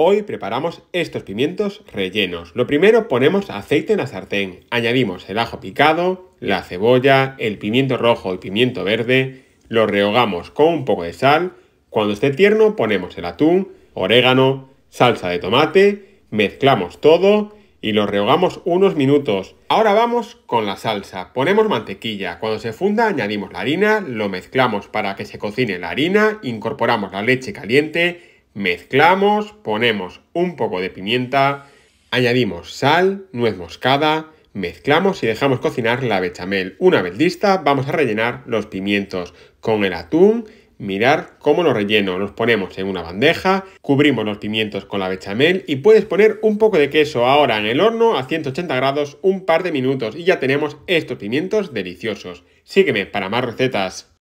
Hoy preparamos estos pimientos rellenos. Lo primero ponemos aceite en la sartén, añadimos el ajo picado, la cebolla, el pimiento rojo y pimiento verde, lo rehogamos con un poco de sal, cuando esté tierno ponemos el atún, orégano, salsa de tomate, mezclamos todo y lo rehogamos unos minutos. Ahora vamos con la salsa. Ponemos mantequilla. Cuando se funda añadimos la harina, lo mezclamos para que se cocine la harina, incorporamos la leche caliente, Mezclamos, ponemos un poco de pimienta, añadimos sal, nuez moscada, mezclamos y dejamos cocinar la bechamel. Una vez lista, vamos a rellenar los pimientos con el atún. Mirar cómo lo relleno, los ponemos en una bandeja, cubrimos los pimientos con la bechamel y puedes poner un poco de queso ahora en el horno a 180 grados un par de minutos y ya tenemos estos pimientos deliciosos. Sígueme para más recetas.